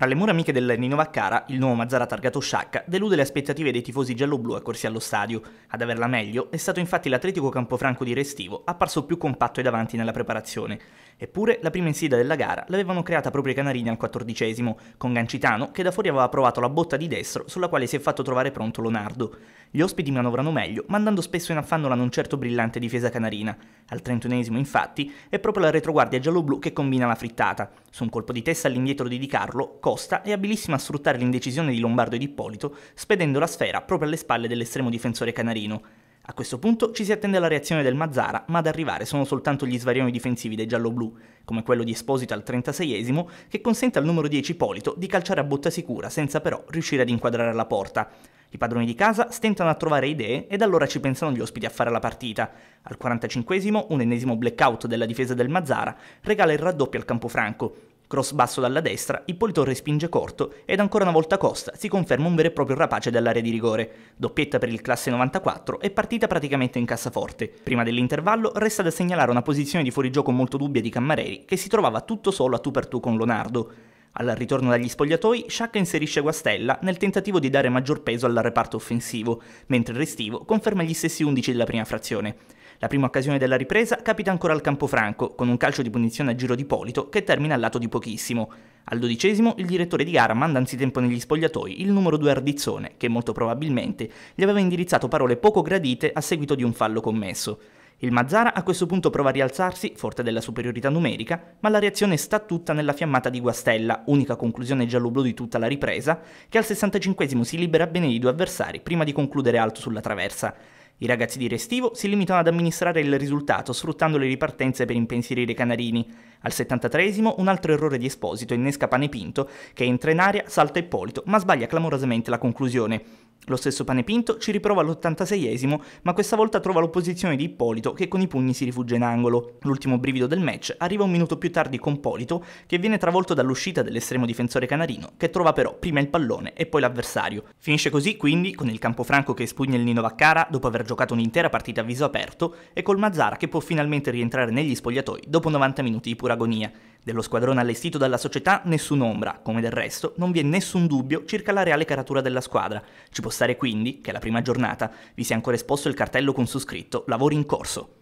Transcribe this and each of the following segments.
Fra le mura amiche del Nino Vaccara, il nuovo Mazzara targato Sciacca delude le aspettative dei tifosi gialloblu accorsi allo stadio. Ad averla meglio è stato infatti l'Atletico Campofranco di Restivo, apparso più compatto e davanti nella preparazione. Eppure la prima insida della gara l'avevano creata proprio i canarini al quattordicesimo, con Gancitano che da fuori aveva provato la botta di destro sulla quale si è fatto trovare pronto Lonardo. Gli ospiti manovrano meglio, mandando spesso in affanno la non certo brillante difesa canarina. Al trentunesimo, infatti, è proprio la retroguardia gialloblu che combina la frittata. Su un colpo di testa all'indietro di Di Carlo, Costa è abilissima a sfruttare l'indecisione di Lombardo ed Ippolito, spedendo la sfera proprio alle spalle dell'estremo difensore canarino. A questo punto ci si attende la reazione del Mazzara, ma ad arrivare sono soltanto gli svarioni difensivi dei gialloblu, come quello di Esposito al 36esimo, che consente al numero 10 Ippolito di calciare a botta sicura senza però riuscire ad inquadrare la porta. I padroni di casa stentano a trovare idee ed allora ci pensano gli ospiti a fare la partita. Al 45 esimo un ennesimo blackout della difesa del Mazzara regala il raddoppio al Campofranco. Cross basso dalla destra, Ippolito respinge corto ed ancora una volta Costa si conferma un vero e proprio rapace dall'area di rigore. Doppietta per il classe 94 e partita praticamente in cassaforte. Prima dell'intervallo resta da segnalare una posizione di fuorigioco molto dubbia di Cammareri che si trovava tutto solo a tu per tu con Leonardo. Al ritorno dagli spogliatoi, Sciacca inserisce Guastella nel tentativo di dare maggior peso al reparto offensivo, mentre Restivo conferma gli stessi 11 della prima frazione. La prima occasione della ripresa capita ancora al Campofranco, con un calcio di punizione a giro di Polito che termina al lato di pochissimo. Al dodicesimo il direttore di gara manda anzitempo negli spogliatoi il numero 2 Ardizzone, che molto probabilmente gli aveva indirizzato parole poco gradite a seguito di un fallo commesso. Il Mazzara a questo punto prova a rialzarsi, forte della superiorità numerica, ma la reazione sta tutta nella fiammata di Guastella, unica conclusione giallo-blu di tutta la ripresa, che al 65 si libera bene di due avversari prima di concludere alto sulla traversa. I ragazzi di Restivo si limitano ad amministrare il risultato sfruttando le ripartenze per impensierire i canarini. Al 73 un altro errore di Esposito innesca Panepinto che entra in aria, salta Ippolito, ma sbaglia clamorosamente la conclusione. Lo stesso pane pinto ci riprova all'86esimo, ma questa volta trova l'opposizione di Ippolito che con i pugni si rifugia in angolo. L'ultimo brivido del match arriva un minuto più tardi con Polito, che viene travolto dall'uscita dell'estremo difensore canarino, che trova però prima il pallone e poi l'avversario. Finisce così quindi con il Campofranco che espugna il Nino Vaccara dopo aver giocato un'intera partita a viso aperto e col Mazzara che può finalmente rientrare negli spogliatoi dopo 90 minuti di pura agonia. Dello squadrone allestito dalla società nessun'ombra, come del resto non vi è nessun dubbio circa la reale caratura della squadra. Ci Può stare quindi che la prima giornata vi sia ancora esposto il cartello con su scritto lavori in corso.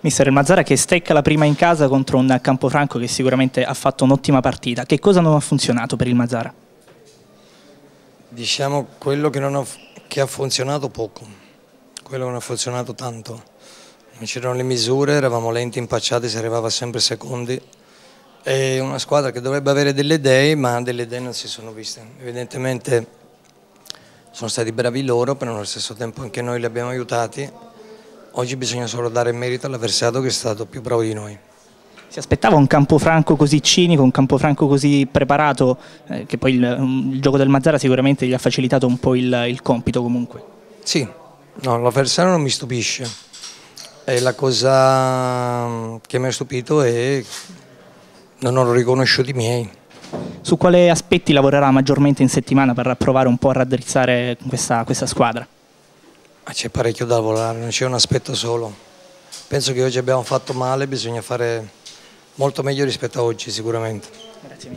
Mister, Mazzara che stecca la prima in casa contro un Campofranco che sicuramente ha fatto un'ottima partita. Che cosa non ha funzionato per il Mazzara? Diciamo quello che, ha, che ha funzionato poco, quello che non ha funzionato tanto. Non c'erano le misure, eravamo lenti, impacciati, si arrivava sempre secondi. È una squadra che dovrebbe avere delle idee, ma delle idee non si sono viste. Evidentemente sono stati bravi loro, però allo stesso tempo anche noi li abbiamo aiutati. Oggi bisogna solo dare merito all'avversario che è stato più bravo di noi. Si aspettava un Campofranco così cinico, un Campofranco così preparato, eh, che poi il, mm, il, gioco del Mazzara sicuramente gli ha facilitato un po' il, il compito comunque. Sì, no, l'avversario non mi stupisce. E la cosa mm, che mi ha stupito è che non ho riconosciuto i miei. Su quale aspetti lavorerà maggiormente in settimana per provare un po' a raddrizzare questa, questa squadra? Ah, c'è parecchio da lavorare, non c'è un aspetto solo. Penso che oggi abbiamo fatto male, bisogna fare molto meglio rispetto a oggi sicuramente. Grazie.